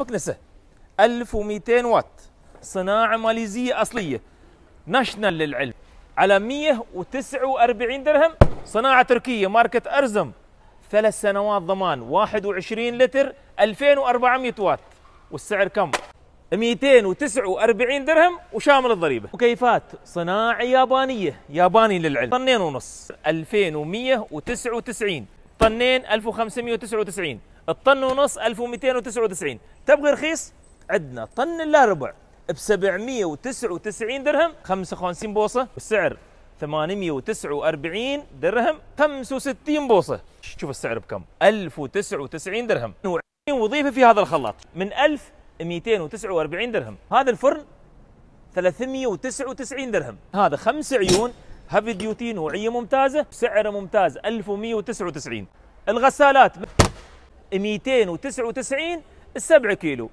مكنسه 1200 وات صناعه ماليزيه اصليه ناشنال للعلم على 149 درهم صناعه تركيه ماركه ارزم ثلاث سنوات ضمان 21 لتر 2400 وات والسعر كم؟ 249 درهم وشامل الضريبه مكيفات صناعه يابانيه ياباني للعلم طنين ونص 2199 الطنين 1599 الطن ونص 1299 تبغي رخيص عندنا طن لا ربع ب 799 درهم 55 بوصه والسعر 849 درهم 65 بوصه شوف السعر بكم 1099 درهم وظيفه في هذا الخلاط من 1249 درهم هذا الفرن 399 درهم هذا خمس عيون هافي ديوتي نوعيه ممتازه بسعر ممتاز 1199 الغسالات 299 السبع كيلو